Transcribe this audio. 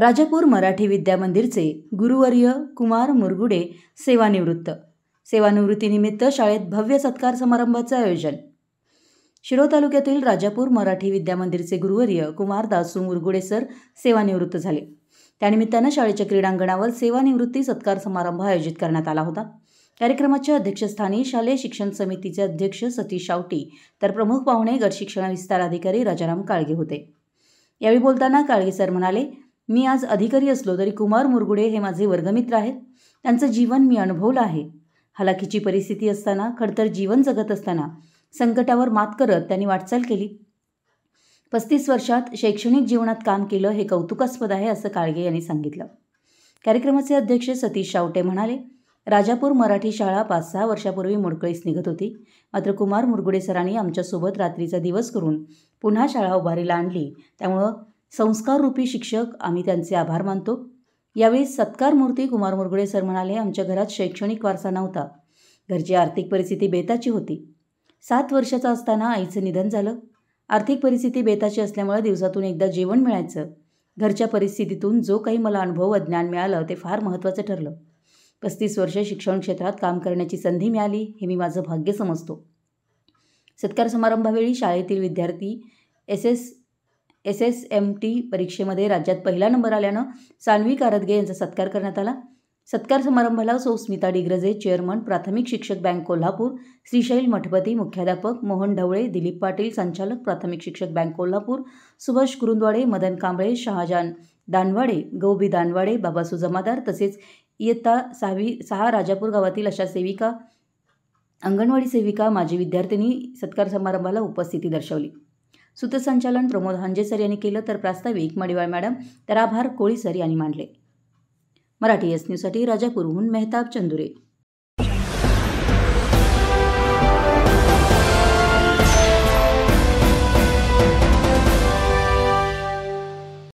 राजापूर मराठी विद्यामंदिरचे गुरुवर्य कुमार मुरगुडे सेवानिवृत्त सेवानिवृत्तीनिमित्त शाळेत भव्य सत्कार समारंभाचे आयोजन शिरो तालुक्यातील राजापूर मराठी विद्यामंदिरचे गुरुवर्य कुमार दासू मुरगुडे सर सेवानिवृत्त झाले त्यानिमित्तानं शाळेच्या क्रीडांगणावर सेवानिवृत्ती सत्कार समारंभ आयोजित करण्यात आला होता कार्यक्रमाच्या अध्यक्षस्थानी शालेय शिक्षण समितीचे अध्यक्ष सतीश शावटी तर प्रमुख पाहुणे शिक्षण विस्तार अधिकारी राजाराम काळगे होते यावेळी बोलताना काळगे सर म्हणाले मी आज अधिकारी असलो तरी कुमार मुरगुडे हे माझे वर्गमित्र आहेत त्यांचं जीवन मी अनुभवलं आहे हलाखीची परिस्थिती असताना खडतर जीवन जगत असताना संकटावर मात करत त्यांनी वाटचाल केली पस्तीस वर्षात शैक्षणिक जीवनात काम केलं हे कौतुकास्पद आहे असं काळगे यांनी सांगितलं कार्यक्रमाचे अध्यक्ष सतीश शावटे म्हणाले राजापूर मराठी शाळा पाच सहा वर्षापूर्वी मोडकळीस निघत होती मात्र कुमार मुरगुडे सरांनी आमच्यासोबत रात्रीचा दिवस करून पुन्हा शाळा उभारीला आणली त्यामुळं संस्काररूपी शिक्षक आम्ही त्यांचे आभार मानतो यावेळी सत्कार मूर्ती कुमार मुरगुडे सर म्हणाले आमच्या घरात शैक्षणिक वारसा नव्हता घरची आर्थिक परिस्थिती बेताची होती सात वर्षाचा असताना आईचं निधन झालं आर्थिक परिस्थिती बेताची असल्यामुळे दिवसातून एकदा जेवण मिळायचं घरच्या परिस्थितीतून जो काही मला अनुभव व ज्ञान मिळालं ते फार महत्त्वाचं ठरलं पस्तीस वर्ष शिक्षण क्षेत्रात काम करण्याची संधी मिळाली हे मी माझं भाग्य समजतो सत्कार समारंभावेळी शाळेतील विद्यार्थी S S S S M T परीक्षेमध्ये राज्यात पहिला नंबर आल्यानं सान्वी कारदगे यांचा सत्कार करण्यात आला सत्कार समारंभाला सौ डिग्रजे चेअरमन प्राथमिक शिक्षक बँक कोल्हापूर श्रीशैल मठपती मुख्याध्यापक मोहन ढवळे दिलीप पाटील संचालक प्राथमिक शिक्षक बँक कोल्हापूर सुभाष कुरुंदवाडे मदन कांबळे शहाजान दानवाडे गौबी दानवाडे बाबासू जमादार तसेच इयत्ता सहावी सहा राजापूर गावातील अशा सेविका अंगणवाडी सेविका माजी विद्यार्थिनी सत्कार समारंभाला उपस्थिती दर्शवली सूत्रसंचालन प्रमोद सर यांनी केलं तर प्रास्ताविक मडिवाळ मॅडम तर आभार कोळीसर यांनी मांडले मराठी एस न्यूजसाठी राजापूरहून मेहताब चंदुरे